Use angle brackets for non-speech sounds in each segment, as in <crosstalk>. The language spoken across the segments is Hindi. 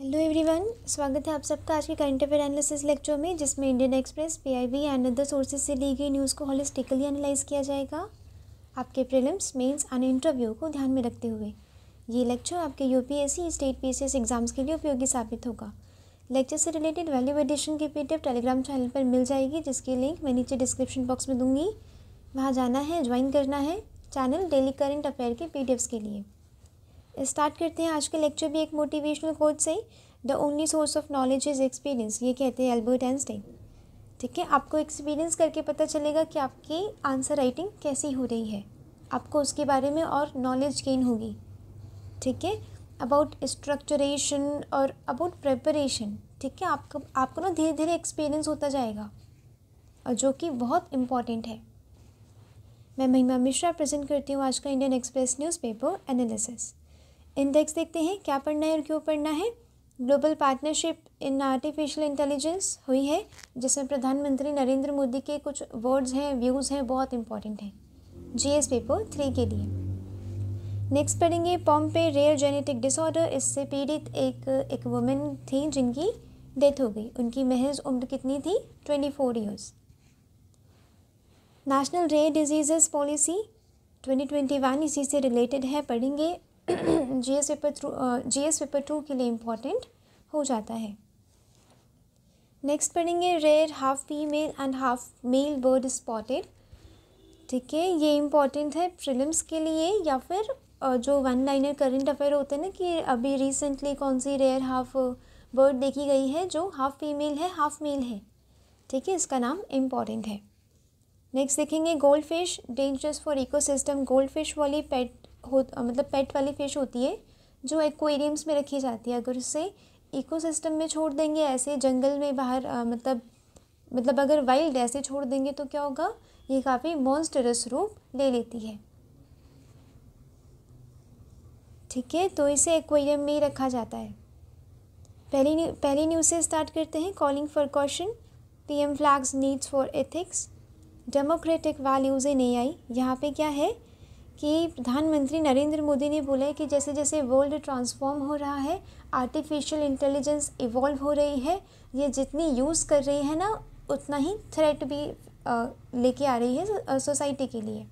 हेलो एवरीवन स्वागत है आप सबका आज के करंट अफेयर एनालिसिस लेक्चर में जिसमें Indian Express PIB and other sources से ली गई न्यूज़ को हॉलिस्टिकली एनालाइज किया जाएगा आपके प्रीलिम्स मेंस एंड इंटरव्यू को ध्यान में रखते हुए ये लेक्चर आपके यूपीएससी स्टेट पीसीएस एग्जाम्स के लिए उपयोगी साबित होगा लेक्चर से रिलेटेड वैल्यू एडिशन की पी टेलीग्राम चैनल पर मिल जाएगी जिसकी लिंक मैं नीचे डिस्क्रिप्शन बॉक्स में दूँगी वहाँ जाना है ज्वाइन करना है चैनल डेली करंट अफेयर के पी के लिए स्टार्ट करते हैं आज का लेक्चर भी एक मोटिवेशनल कोच से ही the only source of knowledge is experience ये कहते हैं एल्बर्ट एंस्टाइन ठीक है आपको एक्सपीरियंस करके पता चलेगा कि आपकी आंसर राइटिंग कैसी हो रही है आपको उसके बारे में और नॉलेज गेन होगी ठीक है अबाउट स्ट्रक्चरेशन और अबाउट प्रेपरेशन ठीक है आपको आपको ना धीरे धीरे एक्सपीरियंस होता जाएगा और जो कि बहुत इम्पॉर्टेंट है मैं महिमा मिश्रा प्रेजेंट करती हूँ आज का Indian Express newspaper analysis index देखते हैं क्या पढ़ना है और क्यों पढ़ना है global partnership in artificial intelligence हुई है जिसमें प्रधानमंत्री नरेंद्र मोदी के कुछ वर्ड्स हैं व्यूज़ हैं बहुत इंपॉर्टेंट हैं जी एस पेपर थ्री के लिए नेक्स्ट पढ़ेंगे पॉम्पे रेयर जेनेटिक डिसऑर्डर इससे पीड़ित एक एक वुमेन थी जिनकी डेथ हो गई उनकी महज उम्र कितनी थी twenty four years national rare diseases policy twenty twenty one इसी से रिलेटेड है पढ़ेंगे G S paper through G S paper two के लिए इम्पॉर्टेंट हो जाता है नेक्स्ट पढ़ेंगे rare half female and half male bird spotted ठीक है ये इम्पॉर्टेंट है फिल्म्स के लिए या फिर uh, जो वन लाइनर करंट अफेयर होते हैं ना कि अभी रिसेंटली कौन सी रेयर हाफ बर्ड देखी गई है जो हाफ फीमेल है हाफ मेल है ठीक है इसका नाम इम्पॉर्टेंट है नेक्स्ट देखेंगे goldfish dangerous for ecosystem goldfish वाली पेट हो मतलब पेट वाली फ़िश होती है जो एक्वेरियम्स में रखी जाती है अगर उसे इकोसिस्टम में छोड़ देंगे ऐसे जंगल में बाहर आ, मतलब मतलब अगर वाइल्ड ऐसे छोड़ देंगे तो क्या होगा ये काफ़ी मॉन्स्टरस रूप ले लेती है ठीक है तो इसे एक्वेरियम में ही रखा जाता है पहली न्यू पहली न्यूज़ से स्टार्ट करते हैं calling for caution PM flags needs for ethics democratic values नहीं आई यहाँ पे क्या है कि प्रधानमंत्री नरेंद्र मोदी ने बोला है कि जैसे जैसे वर्ल्ड ट्रांसफॉर्म हो रहा है आर्टिफिशियल इंटेलिजेंस इवॉल्व हो रही है ये जितनी यूज़ कर रही है ना उतना ही थ्रेट भी लेके आ रही है सोसाइटी के लिए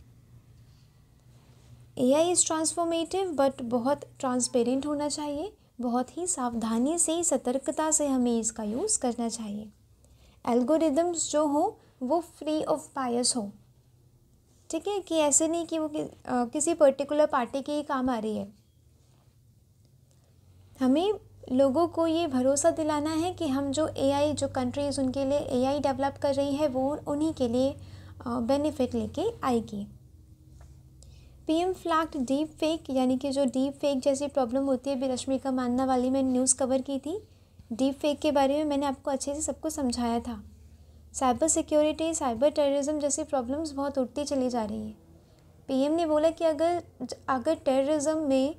A I is transformative but बहुत ट्रांसपेरेंट होना चाहिए बहुत ही सावधानी से सतर्कता से हमें इसका यूज़ करना चाहिए एल्गोरिदम्स जो हो वो फ्री ऑफ बायस हो ठीक है कि ऐसे नहीं कि वो कि, आ, किसी पर्टिकुलर पार्टी के ही काम आ रही है हमें लोगों को ये भरोसा दिलाना है कि हम जो एआई जो कंट्रीज़ उनके लिए एआई डेवलप कर रही है वो उन्हीं के लिए बेनिफिट लेके आएगी पीएम फ्लैक्ट डीप फेक यानी कि जो डीप फेक जैसी प्रॉब्लम होती है भी रश्मि का मानना वाली मैंने न्यूज़ कवर की थी डीप फेक के बारे में मैंने आपको अच्छे से सब कुछ समझाया था साइबर सिक्योरिटी साइबर टेररिज्म जैसी प्रॉब्लम्स बहुत उठती चली जा रही है पीएम ने बोला कि अगर अगर टेररिज्म में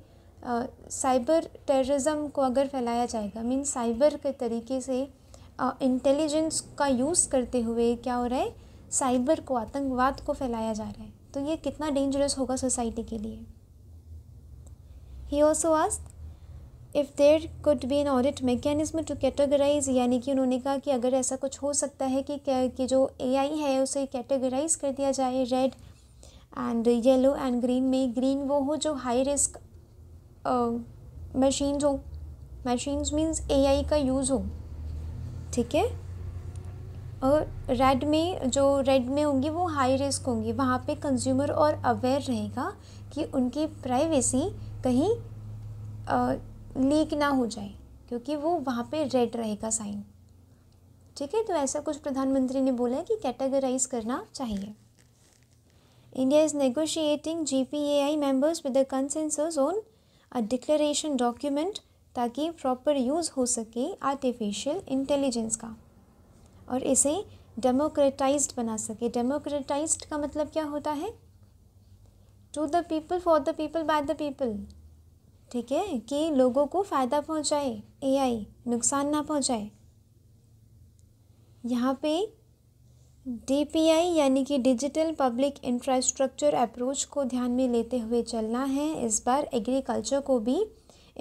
साइबर टेररिज्म को अगर फैलाया जाएगा मीन साइबर के तरीके से इंटेलिजेंस का यूज़ करते हुए क्या हो रहा है साइबर को आतंकवाद को फैलाया जा रहा है तो ये कितना डेंजरस होगा सोसाइटी के लिए ही also asked if there could be an audit mechanism to categorize यानी कि उन्होंने कहा कि अगर ऐसा कुछ हो सकता है कि कि जो ए आई है उसे कैटेगराइज कर दिया जाए red and yellow and green में ग्रीन वो हो जो हाई रिस्क मशीन हो मशीन्स मीन्स ए आई का यूज़ हो ठीक है और रेड में जो रेड में होंगी वो हाई रिस्क होंगी वहाँ पे कंज्यूमर और अवेयर रहेगा कि उनकी प्राइवेसी कहीं लीक ना हो जाए क्योंकि वो वहाँ पे रेड रहेगा साइन ठीक है तो ऐसा कुछ प्रधानमंत्री ने बोला है कि कैटेगराइज करना चाहिए India is negotiating G P A I members with the consensus on a declaration document ताकि प्रॉपर यूज़ हो सके आर्टिफिशियल इंटेलिजेंस का और इसे डेमोक्रेटाइज बना सके डेमोक्रेटाइज का मतलब क्या होता है to the people for the people by the people ठीक है कि लोगों को फ़ायदा पहुंचाए एआई नुकसान ना पहुंचाए यहाँ पे डीपीआई यानी कि डिजिटल पब्लिक इंफ्रास्ट्रक्चर अप्रोच को ध्यान में लेते हुए चलना है इस बार एग्रीकल्चर को भी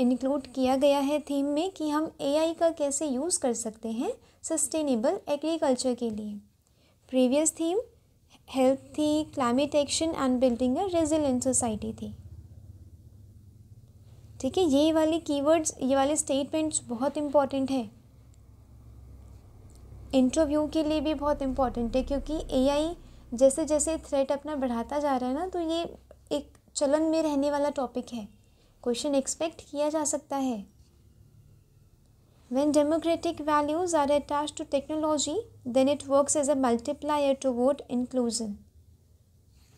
इंक्लूड किया गया है थीम में कि हम एआई का कैसे यूज़ कर सकते हैं सस्टेनेबल एग्रीकल्चर के लिए प्रीवियस थीम हेल्थ थी climate action and building a resilient society थी ठीक है ये वाले कीवर्ड्स ये वाले स्टेटमेंट्स बहुत इम्पॉर्टेंट है इंटरव्यू के लिए भी बहुत इम्पॉर्टेंट है क्योंकि एआई जैसे जैसे थ्रेट अपना बढ़ाता जा रहा है ना तो ये एक चलन में रहने वाला टॉपिक है क्वेश्चन एक्सपेक्ट किया जा सकता है democratic values are attach to technology then it work as a multiplier to vote inclusion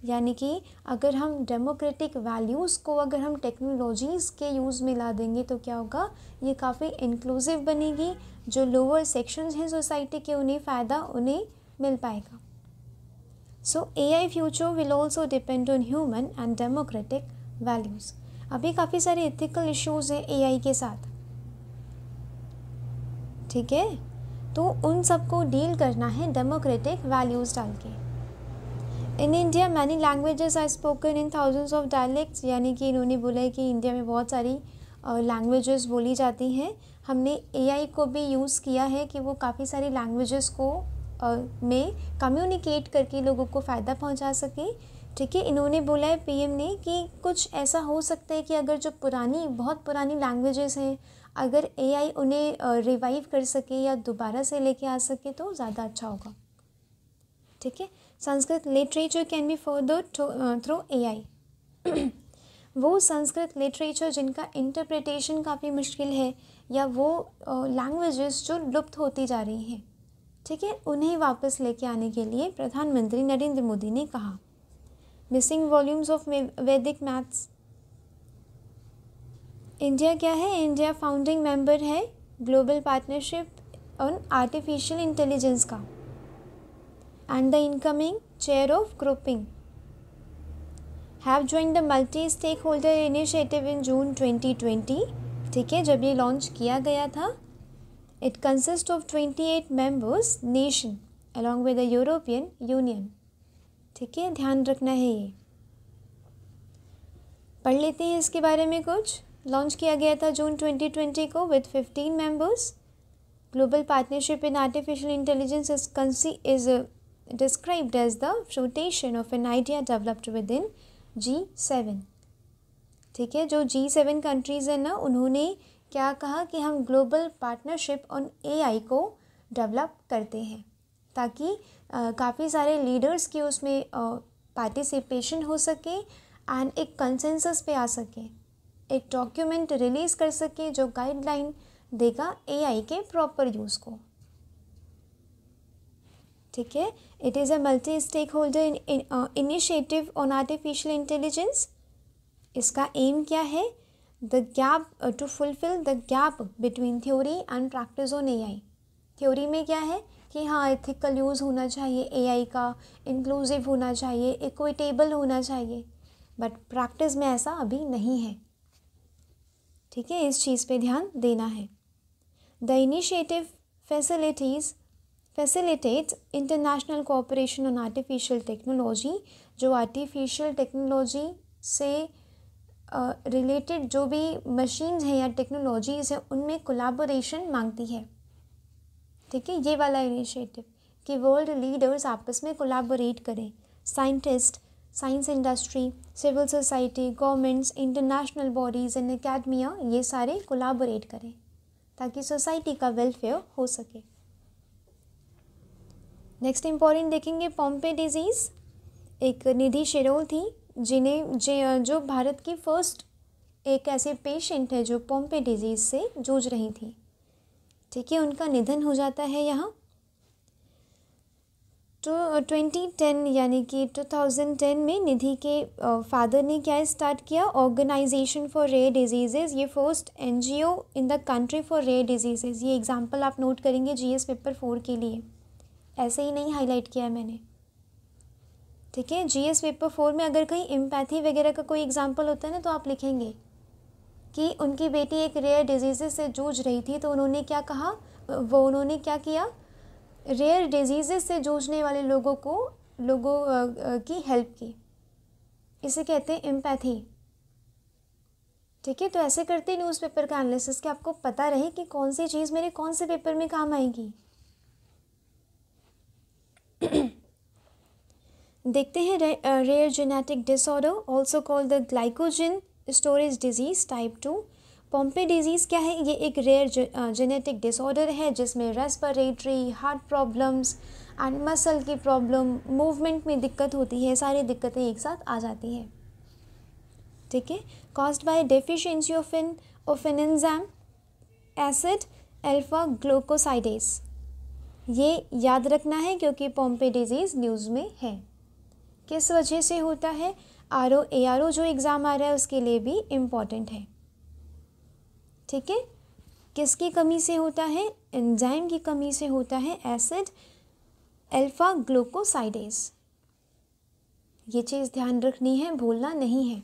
यानी कि अगर हम डेमोक्रेटिक वैल्यूज़ को अगर हम टेक्नोलॉजीज़ के यूज़ में ला देंगे तो क्या होगा ये काफ़ी इंक्लूसिव बनेगी जो लोअर सेक्शंस हैं सोसाइटी के उन्हें फ़ायदा उन्हें मिल पाएगा so A I future will also depend on human and democratic values अभी काफ़ी सारे इथिकल इश्यूज़ हैं ए आई के साथ ठीक है तो उन सबको डील करना है डेमोक्रेटिक वैल्यूज़ डाल के in India many languages are spoken in thousands of dialects यानी कि इन्होंने बोला है कि इंडिया में बहुत सारी लैंग्वेजेस बोली जाती हैं हमने एआई को भी यूज़ किया है कि वो काफ़ी सारी लैंग्वेजेस को में कम्युनिकेट करके लोगों को फ़ायदा पहुंचा सके ठीक है इन्होंने बोला है पीएम ने कि कुछ ऐसा हो सकता है कि अगर जो पुरानी बहुत पुरानी लैंग्वेजेस हैं अगर एआई उन्हें रिवाइव कर सके या दोबारा से लेके आ सके तो ज़्यादा अच्छा होगा ठीक है Sanskrit literature can be further through A I वो संस्कृत लिटरेचर जिनका इंटरप्रिटेशन काफ़ी मुश्किल है या वो लैंग्वेजेस uh, जो लुप्त होती जा रही हैं ठीक है उन्हें वापस लेके आने के लिए प्रधानमंत्री नरेंद्र मोदी ने कहा missing volumes of Vedic maths India क्या है इंडिया फाउंडिंग मेंबर है global partnership on artificial intelligence का and the incoming chair of grouping have joined the multi stakeholder initiative in June 2020 theek hai jab ye launch kiya gaya tha it consists of 28 members nation along with the european union theek hai dhyan rakhna hai ye पढ़ लेते हैं इसके बारे में कुछ लॉन्च किया गया था जून 2020 को with 15 members global partnership in artificial intelligence is conceived is described as the fruition of an idea developed within G7 ठीक है जो G7 कंट्रीज़ हैं ना उन्होंने क्या कहा कि हम ग्लोबल पार्टनरशिप ऑन एआई को डेवलप करते हैं ताकि काफ़ी सारे लीडर्स के उसमें पार्टिसिपेशन हो सके एंड एक कंसेंसस पे आ सके एक डॉक्यूमेंट रिलीज़ कर सके जो गाइडलाइन देगा एआई के प्रॉपर यूज़ को ठीक है it is a multi stakeholder initiative on artificial intelligence इसका एम क्या है the gap to fulfil the gap between theory and practice on AI theory में क्या है कि हाँ एथिकल यूज़ होना चाहिए एआई का इंक्लूसिव होना चाहिए इक्विटेबल होना चाहिए बट प्रैक्टिस में ऐसा अभी नहीं है ठीक है इस चीज़ पे ध्यान देना है the initiative facilities facilitates international cooperation on artificial technology जो artificial technology से रिलेटेड uh, जो भी मशीन्स हैं या टेक्नोलॉजीज़ हैं उनमें कोलाबोरेशन मांगती है ठीक है ये वाला इनिशिएटिव कि वर्ल्ड लीडर्स आपस में कोलाबोरेट करें scientist science industry civil society governments international bodies and academia ये सारे कोलाबोरेट करें ताकि सोसाइटी का वेलफेयर हो सके नेक्स्ट इम्पॉर्टेंट देखेंगे पॉम्पे डिजीज़ एक निधि शेरोल थी जिन्हें जे जो भारत की फर्स्ट एक ऐसे पेशेंट है जो पॉम्पे डिजीज़ से जूझ रही थी ठीक है उनका निधन हो जाता है यहाँ तो ट्वेंटी टेन यानी कि टू थाउजेंड टेन में निधि के फादर ने क्या स्टार्ट किया ऑर्गेनाइजेशन फॉर रेयर डिजीजेज ये first NGO in the country for rare diseases ये एग्जांपल आप नोट करेंगे जीएस पेपर फोर के लिए ऐसे ही नहीं हाईलाइट किया है मैंने ठीक है जी एस पेपर फोर में अगर कहीं एम्पैथी वगैरह का कोई एग्जाम्पल होता है ना तो आप लिखेंगे कि उनकी बेटी एक रेयर डिजीज़ेस से जूझ रही थी तो उन्होंने क्या कहा वो उन्होंने क्या किया रेयर डिजीज़ेस से जूझने वाले लोगों को लोगों की हेल्प की इसे कहते हैं एम्पैथी ठीक है तो ऐसे करते न्यूज़पेपर का एनालिसिस कि आपको पता रहे कि कौन सी चीज़ मेरे कौन से पेपर में काम आएगी <coughs> देखते हैं rare genetic disorder also called the glycogen storage disease type two Pompe disease क्या है ये एक रेयर जेनेटिक डिसऑर्डर है जिसमें respiratory heart problems and muscle की प्रॉब्लम मूवमेंट में दिक्कत होती है सारी दिक्कतें एक साथ आ जाती हैं ठीक है caused by deficiency of in of an enzyme acid alpha glucosidase ये याद रखना है क्योंकि पोम्पे डिजीज़ न्यूज़ में है किस वजह से होता है R O A R O जो एग्ज़ाम आ रहा है उसके लिए भी इम्पॉर्टेंट है ठीक है किसकी कमी से होता है एंजाइम की कमी से होता है एसिड अल्फ़ा ग्लूकोसाइडेज ये चीज़ ध्यान रखनी है भूलना नहीं है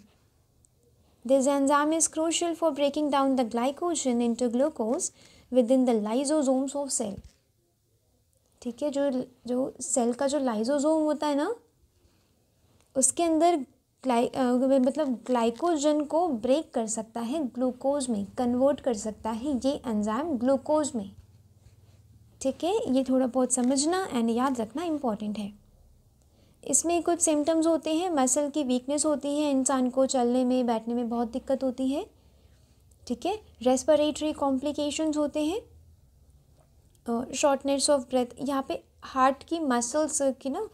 this enzyme is crucial for breaking down the glycogen into glucose within the lysosomes of cell ठीक है जो जो सेल का जो लाइजोजोम होता है ना उसके अंदर ग्लाई मतलब ग्लाइकोजन को ब्रेक कर सकता है ग्लूकोज में कन्वर्ट कर सकता है ये एंजाइम ग्लूकोज में ठीक है ये थोड़ा बहुत समझना एंड याद रखना इम्पॉर्टेंट है इसमें कुछ सिम्टम्स होते हैं मसल की वीकनेस होती है इंसान को चलने में बैठने में बहुत दिक्कत होती है ठीक है रेस्परेटरी कॉम्प्लिकेशंस होते हैं शॉर्टनेस ऑफ ब्रेथ यहाँ पे हार्ट की मसल्स की ना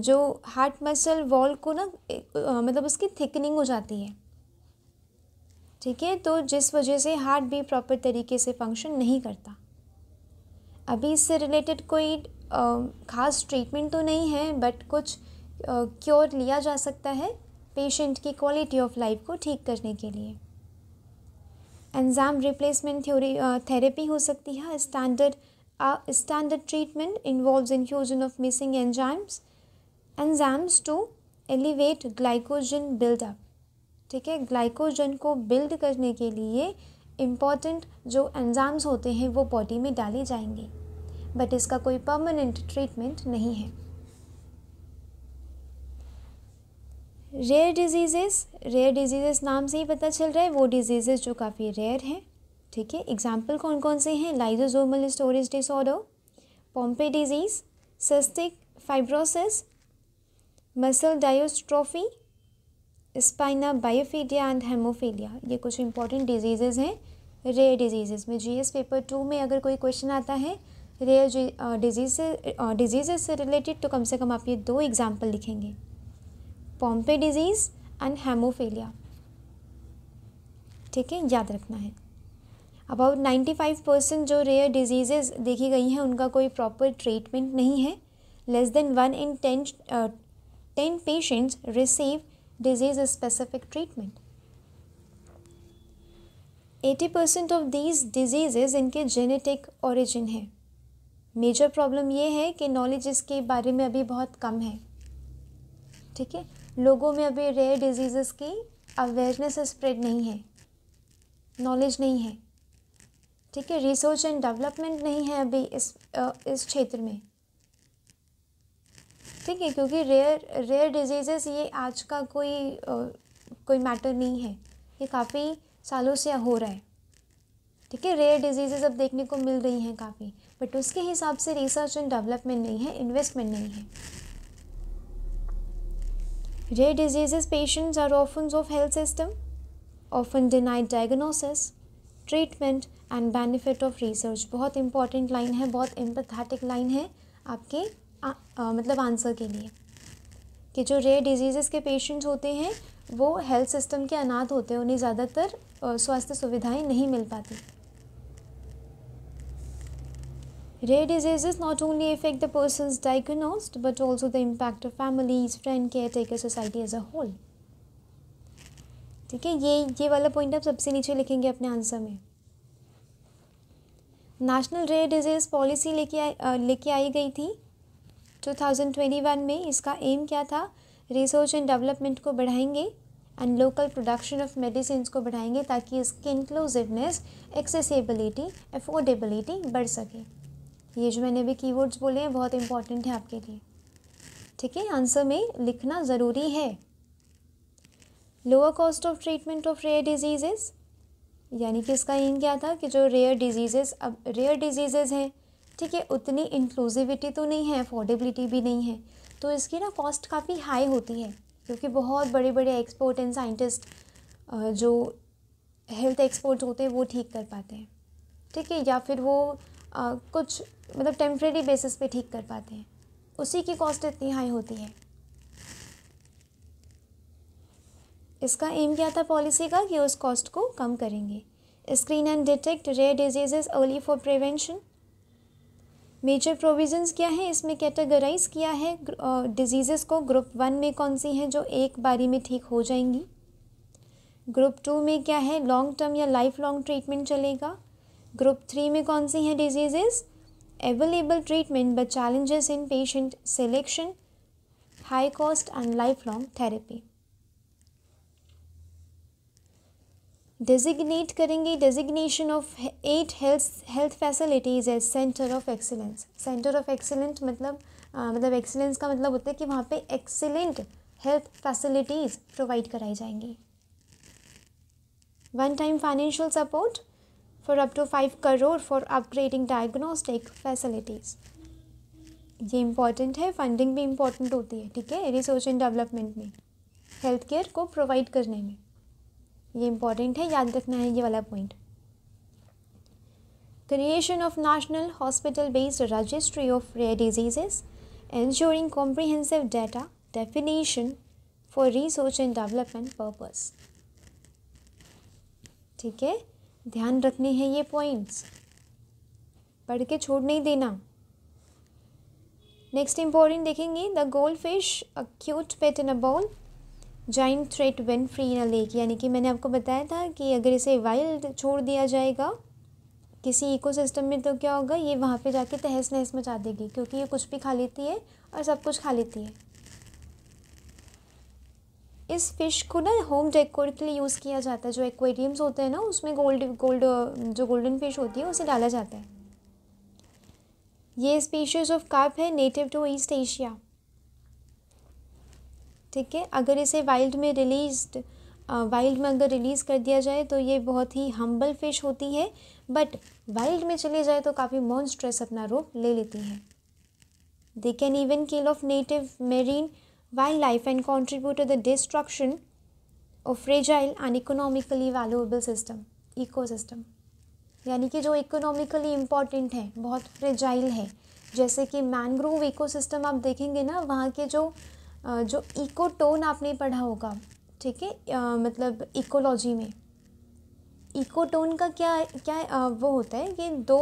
जो हार्ट मसल वॉल को ना मतलब उसकी थिकनिंग हो जाती है ठीक है तो जिस वजह से हार्ट भी प्रॉपर तरीके से फंक्शन नहीं करता अभी इससे रिलेटेड कोई ख़ास ट्रीटमेंट तो नहीं है बट कुछ क्योर लिया जा सकता है पेशेंट की क्वालिटी ऑफ लाइफ को ठीक करने के लिए एंजाम रिप्लेसमेंट थ्योरी थेरेपी हो सकती है standard standard treatment involve infusion of missing enzymes enzymes to elevate glycogen buildup ठीक है ग्लाइकोजन को बिल्ड करने के लिए इम्पॉर्टेंट जो एंजाम्स होते हैं वो बॉडी में डाले जाएंगे बट इसका कोई परमानेंट ट्रीटमेंट नहीं है रेयर डिजीज़ेस रेयर डिजीज़ेस नाम से ही पता चल रहा है वो डिजीज़ेस जो काफ़ी रेयर हैं ठीक है एग्जाम्पल कौन कौन से हैं lysosomal storage disorder Pompe disease cystic fibrosis muscle dystrophy spina bifida and hemophilia ये कुछ इंपॉर्टेंट डिजीज़ेज़ हैं रेयर डिजीज़ेज़ में जी पेपर टू में अगर कोई क्वेश्चन आता है रेयर डिजीज़ डिजीज़ेज़ से रिलेटेड तो कम से कम आप ये दो एग्जाम्पल लिखेंगे पॉम्पे डिजीज़ एंड हेमोफेलिया ठीक है याद रखना है अबाउट नाइन्टी फाइव परसेंट जो रेयर डिजीज़ेज देखी गई हैं उनका कोई प्रॉपर ट्रीटमेंट नहीं है less than one in ten ten patients receive disease specific treatment eighty percent of these diseases इनके जेनेटिक ओरिजिन है मेजर प्रॉब्लम ये है कि नॉलेज इसके बारे में अभी बहुत कम है ठीक है लोगों में अभी रेयर डिजीज़ की अवेयरनेस स्प्रेड नहीं है नॉलेज नहीं है ठीक है रिसर्च एंड डेवलपमेंट नहीं है अभी इस इस क्षेत्र में ठीक है क्योंकि रेयर रेयर डिजीज़ेस ये आज का कोई कोई मैटर नहीं है ये काफ़ी सालों से हो रहा है ठीक है रेयर डिजीज़ अब देखने को मिल रही हैं काफ़ी बट उसके हिसाब से रिसर्च एंड डेवलपमेंट नहीं है इन्वेस्टमेंट नहीं है Rare diseases patients are orphans of health system, often denied diagnosis, treatment and benefit of research. बहुत important line है बहुत empathetic line है आपके आ, आ, मतलब आंसर के लिए कि जो रेयर डिजीज़ के पेशेंट्स होते हैं वो हेल्थ सिस्टम के अनाथ होते हैं उन्हें ज़्यादातर स्वास्थ्य सुविधाएं नहीं मिल पाती Rare diseases not only affect the persons diagnosed but also the impact of families, friend, caretaker, society as a whole. ठीक है ये ये वाला पॉइंट आप सबसे नीचे लिखेंगे अपने आंसर में नेशनल रेयर डिजीज़ पॉलिसी लेके लेके आई गई थी 2021 में इसका एम क्या था रिसर्च एंड डेवलपमेंट को बढ़ाएंगे and local production of medicine को बढ़ाएंगे ताकि इसकी इंक्लूसिवनेस एक्सेसिबिलिटी एफोर्डेबिलिटी बढ़ सके ये जो मैंने अभी कीवर्ड्स बोले हैं बहुत इंपॉर्टेंट है आपके लिए ठीक है आंसर में लिखना ज़रूरी है lower cost of treatment of rare diseases यानी कि इसका इन क्या था कि जो रेयर डिजीज़ेस अब रेयर डिजीज़ेस हैं ठीक है उतनी इंक्लूसिविटी तो नहीं है अफोर्डेबिलिटी भी नहीं है तो इसकी ना कॉस्ट काफ़ी हाई होती है क्योंकि बहुत बड़े बड़े एक्सपर्ट एंड साइंटिस्ट जो हेल्थ एक्सपर्ट होते हैं वो ठीक कर पाते हैं ठीक है या फिर वो आ, कुछ मतलब टेम्प्रेरी बेसिस पे ठीक कर पाते हैं उसी की कॉस्ट इतनी हाई होती है इसका एम क्या था पॉलिसी का कि उस कॉस्ट को कम करेंगे screen and detect rare diseases early for prevention major provisions क्या है इसमें कैटेगराइज किया है डिजीज़ेस को ग्रुप वन में कौन सी हैं जो एक बारी में ठीक हो जाएंगी ग्रुप टू में क्या है लॉन्ग टर्म या लाइफ लॉन्ग ट्रीटमेंट चलेगा ग्रुप थ्री में कौन सी हैं diseases available treatment but challenges in patient selection high cost and life long therapy designate करेंगे designation of eight health health facilities as center of excellence center of excellent मतलब आ, मतलब एक्सीलेंस का मतलब होता है कि वहाँ पे एक्सीलेंट हेल्थ फैसिलिटीज़ प्रोवाइड कराई जाएंगी one time financial support for up to five crore for upgrading diagnostic facilities ये इम्पॉर्टेंट है फंडिंग भी इम्पॉर्टेंट होती है ठीक है रिसोर्च एंड डेवलपमेंट में हेल्थ केयर को प्रोवाइड करने में ये इम्पॉर्टेंट है याद रखना है ये वाला point creation of national hospital based registry of rare diseases ensuring comprehensive data definition for research and development purpose ठीक है ध्यान रखने हैं ये पॉइंट्स पढ़ के छोड़ नहीं देना नेक्स्ट इम्पोर्टेंट देखेंगे the goldfish a cute pet in a bowl giant threat when free in a lake यानी कि मैंने आपको बताया था कि अगर इसे वाइल्ड छोड़ दिया जाएगा किसी इकोसिस्टम में तो क्या होगा ये वहाँ पे जाके तहस नहस मचा देगी क्योंकि ये कुछ भी खा लेती है और सब कुछ खा लेती है इस फ़िश को ना होम डेकोर के लिए यूज़ किया जाता है जो एक्वेरियम्स होते हैं ना उसमें गोल्ड गोल्ड जो गोल्डन फिश होती है उसे डाला जाता है ये स्पीशीज़ ऑफ कार्प है नेटिव टू ईस्ट एशिया ठीक है अगर इसे वाइल्ड में रिलीज वाइल्ड में अगर रिलीज़ कर दिया जाए तो ये बहुत ही हम्बल फिश होती है बट वाइल्ड में चले जाए तो काफ़ी मॉन्स्ट्रेस अपना रूप ले लेती है they can even kill off native marine wildlife and contribute to the destruction of fragile and economically valuable system ecosystem यानी कि जो इकोनॉमिकली इम्पॉर्टेंट है बहुत फ्रेजाइल है जैसे कि मैनग्रोव इकोसिस्टम आप देखेंगे ना वहाँ के जो जो इकोटोन आपने पढ़ा होगा ठीक है मतलब इकोलॉजी में इकोटोन का क्या क्या आ, वो होता है कि दो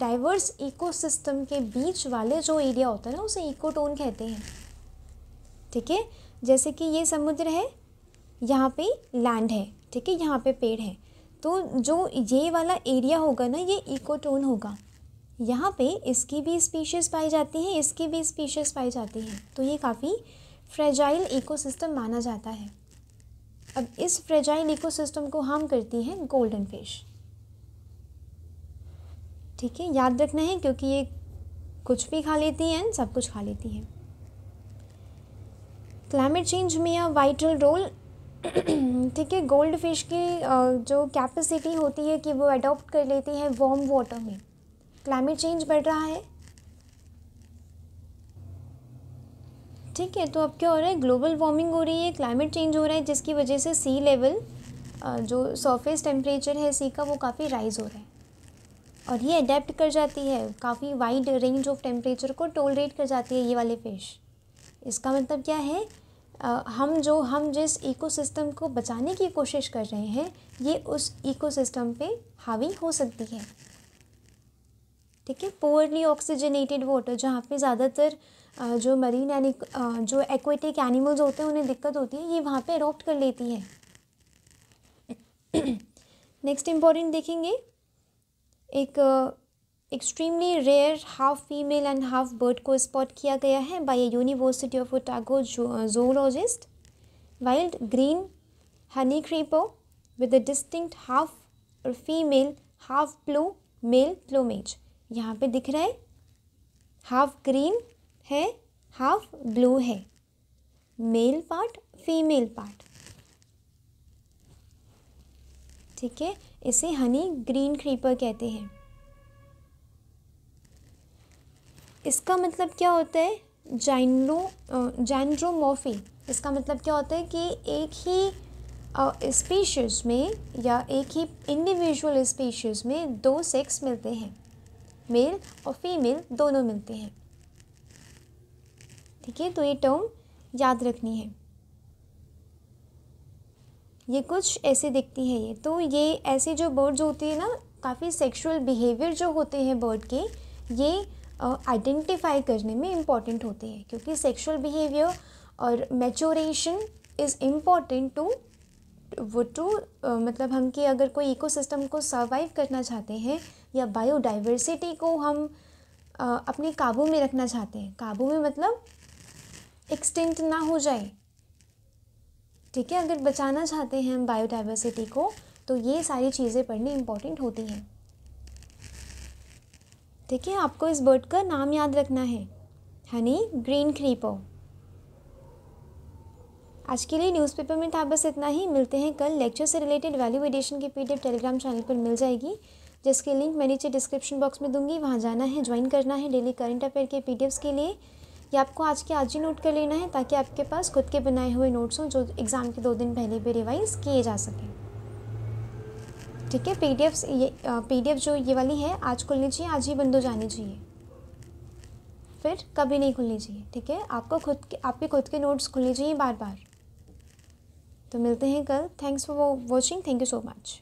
डाइवर्स इकोसिस्टम के बीच वाले जो एरिया होता है ना उसे इकोटोन कहते हैं ठीक है जैसे कि ये समुद्र है यहाँ पे लैंड है ठीक है यहाँ पे पेड़ है तो जो ये वाला एरिया होगा ना ये इकोटोन होगा यहाँ पे इसकी भी स्पीशीज़ पाई जाती हैं इसकी भी स्पीशीज़ पाई जाती हैं तो ये काफ़ी फ्रेजाइल इकोसिस्टम माना जाता है अब इस फ्रेजाइल इकोसिस्टम को हार्म करती हैं गोल्डन फिश ठीक है याद रखना है क्योंकि ये कुछ भी खा लेती हैं सब कुछ खा लेती हैं क्लाइमेट चेंज में या वाइटल रोल ठीक है गोल्ड फिश की जो कैपेसिटी होती है कि वो अडोप्ट कर लेती है वार्म वाटर में क्लाइमेट चेंज बढ़ रहा है ठीक है तो अब क्या हो रहा है ग्लोबल वार्मिंग हो रही है क्लाइमेट चेंज हो रहा है जिसकी वजह से सी लेवल जो सरफेस टेम्परेचर है सी का वो काफ़ी राइज हो रहा है और ये अडेप्ट कर जाती है काफ़ी वाइड रेंज ऑफ टेम्परेचर को टोलरेट कर जाती है ये वाले फिश इसका मतलब क्या है आ, हम जो हम जिस इकोसिस्टम को बचाने की कोशिश कर रहे हैं ये उस इकोसिस्टम पे हावी हो सकती है ठीक है पोअरली ऑक्सीजनेटेड वाटर जहाँ पे ज़्यादातर जो मरीन यानी जो एक्वेटिक एनिमल्स होते हैं उन्हें दिक्कत होती है ये वहाँ पे अडोप्ट कर लेती है नेक्स्ट इम्पॉर्टेंट देखेंगे एक extremely rare half female and half bird को स्पॉट किया गया है by a university of Otago zoologist wild green honeycreeper with a distinct half और female half blue male plumage यहाँ पे दिख रहा है हाफ ग्रीन है हाफ ब्लू है मेल पार्ट फीमेल पार्ट ठीक है इसे हनी ग्रीन क्रीपर कहते हैं इसका मतलब क्या होता है जाइनो जैनड्रोमोफ़ी इसका मतलब क्या होता है कि एक ही स्पीशीज़ में या एक ही इंडिविजुअल स्पीशीज़ में दो सेक्स मिलते हैं मेल और फीमेल दोनों मिलते हैं ठीक है तो ये टर्म याद रखनी है ये कुछ ऐसे दिखती है ये तो ये ऐसे जो बर्ड्स होती है ना काफ़ी सेक्सुअल बिहेवियर जो होते हैं बर्ड के ये आइडेंटिफाई करने में इम्पॉर्टेंट होते हैं क्योंकि सेक्सुअल बिहेवियर और मेचोरेशन इज़ इम्पॉर्टेंट टू वो टू मतलब हम कि अगर कोई इकोसिस्टम को सर्वाइव करना चाहते हैं या बायोडाइवर्सिटी को हम uh, अपने काबू में रखना चाहते हैं काबू में मतलब एक्सटिंक्ट ना हो जाए ठीक है अगर बचाना चाहते हैं हम बायोडाइवर्सिटी को तो ये सारी चीज़ें पढ़नी इम्पॉर्टेंट होती हैं ठीक है आपको इस बर्ड का नाम याद रखना है हनी ग्रीन क्रीपो आज के लिए न्यूज़पेपर में था बस इतना ही मिलते हैं कल लेक्चर से रिलेटेड वैल्यू एडिशन की पीडीएफ टेलीग्राम चैनल पर मिल जाएगी जिसके लिंक मैं नीचे डिस्क्रिप्शन बॉक्स में दूंगी वहाँ जाना है ज्वाइन करना है डेली करंट अफेयर के पी के लिए या आपको आज के आज ही नोट कर लेना है ताकि आपके पास खुद के बनाए हुए नोट्स हों जो एग्ज़ाम के दो दिन पहले भी रिवाइज़ किए जा सकें ठीक है पी ये पी जो ये वाली है आज खुलनी चाहिए आज ही बंद हो जानी चाहिए फिर कभी नहीं खुलनी चाहिए ठीक है आपको खुद के आपके खुद के नोट्स खुलने चाहिए बार बार तो मिलते हैं कल thanks for watching thank you so much